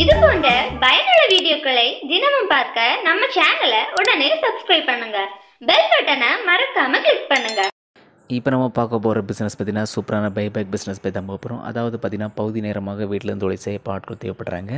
இது போன்ற பயனுள்ள வீடியோக்களை தினமும் பார்க்க நம்ம சேனலை உடனே சப்ஸ்கிரைப் பண்ணுங்க பெல் பட்டனை மறக்க இப்போ நம்ம பார்க்க போகிற பிஸ்னஸ் பார்த்தீங்கன்னா சூப்பரான பைபேக் பிஸ்னஸ் பற்றி தான் போகிறோம் அதாவது பார்த்திங்கன்னா பகுதி நேரமாக வீட்டிலேருந்து தொழில் செய்ய பாட்கள் தேவைப்படுறாங்க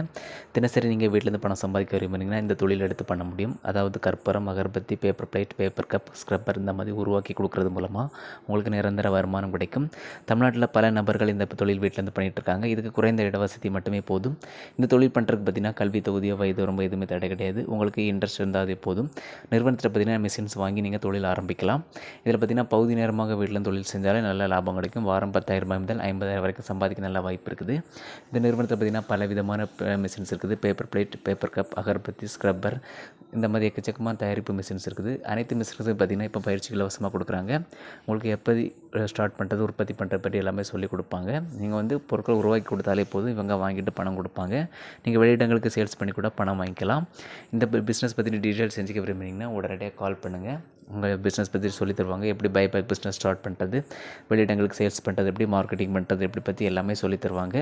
தினசரி நீங்கள் வீட்டிலேருந்து பணம் சம்பாதிக்க விரும்புனீங்கன்னா இந்த தொழில் எடுத்து பண்ண முடியும் அதாவது கற்பூரம் அகர்பத்தி paper plate paper cup scrubber இந்த மாதிரி உருவாக்கி கொடுக்குறது மூலமாக உங்களுக்கு நிரந்தர வருமானம் கிடைக்கும் தமிழ்நாட்டில் பல நபர்கள் இந்த தொழில் வீட்டிலேருந்து பண்ணிகிட்டு இருக்காங்க இதுக்கு குறைந்த இட வசதி மட்டுமே போதும் இந்த தொழில் பண்ணுறதுக்கு பார்த்திங்கன்னா கல்வி தொகுதியோ வயது ரொம்ப எதுவுமே தடை கிடையாது உங்களுக்கு இன்ட்ரெஸ்ட் இருந்தால் அதே போதும் நிறுவனத்தில் பார்த்திங்கன்னா மிஷின்ஸ் வாங்கி நீங்கள் தொழில் ஆரம்பிக்கலாம் இதில் பார்த்திங்கன்னா பகுதி நேரமாக வீட்டிலேருந்து தொழில் செஞ்சாலே நல்ல லாபம் கிடைக்கும் வாரம் பத்தாயிரம் ரூபாய் முதல் ஐம்பதாயிரம் வரைக்கும் சம்பாதிக்க நல்ல வாய்ப்பு இருக்குது இந்த நிறுவனத்தில் பார்த்திங்கன்னா பல விதமான மிஷின்ஸ் இருக்குது பேப்பர் பிளேட் பேப்பர் கப் அகர்பத்தி ஸ்க்ரப்பர் இந்த மாதிரி எக்கச்சக்கமான தயாரிப்பு மிஷின்ஸ் இருக்குது அனைத்து மிஷின்ஸும் பார்த்திங்கன்னா இப்போ பயிற்சி இலவசமாக கொடுக்குறாங்க உங்களுக்கு எப்படி ஸ்டார்ட் பண்ணுறது உற்பத்தி பண்ணுறது பற்றி எல்லாமே சொல்லி கொடுப்பாங்க நீங்கள் வந்து பொருட்களை உருவாக்கி கொடுத்தாலே போதும் இவங்க வாங்கிட்டு பணம் கொடுப்பாங்க நீங்கள் வெளியிடங்களுக்கு சேல்ஸ் பண்ணி கூட பணம் வாங்கிக்கலாம் இந்த பிஸ்னஸ் பற்றி டீட்டெயில்ஸ் செஞ்சுக்க விரும்புனீங்கன்னா உடனடியாக கால் பண்ணுங்கள் உங்கள் பிஸ்னஸ் பற்றி சொல்லி தருவாங்க எப்படி பைபாக் பிஸ்னஸ் ஸ்டார்ட் பண்ணுறது வெளியிடங்களுக்கு சேல்ஸ் பண்ணுறது எப்படி மார்க்கெட்டிங் பண்ணுறது எப்படி பற்றி எல்லாமே சொல்லி தருவாங்க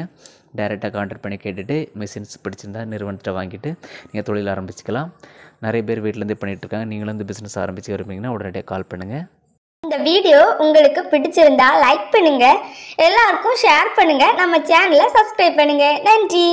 டேரெக்டாக கான்டாக்ட் பண்ணி கேட்டுட்டு மிஷின்ஸ் பிடிச்சிருந்தா நிறுவனத்தை வாங்கிட்டு நீங்கள் தொழில் ஆரம்பிச்சிக்கலாம் நிறைய பேர் வீட்டிலேருந்து பண்ணிகிட்டு இருக்காங்க நீங்களும் வந்து பிஸ்னஸ் ஆரம்பித்து வருவீங்கன்னா உடனடியாக கால் பண்ணுங்கள் இந்த வீடியோ உங்களுக்கு பிடிச்சிருந்தா லைக் பண்ணுங்க எல்லாருக்கும் ஷேர் பண்ணுங்க நம்ம சேனலை சப்ஸ்கிரைப் பண்ணுங்க நன்றி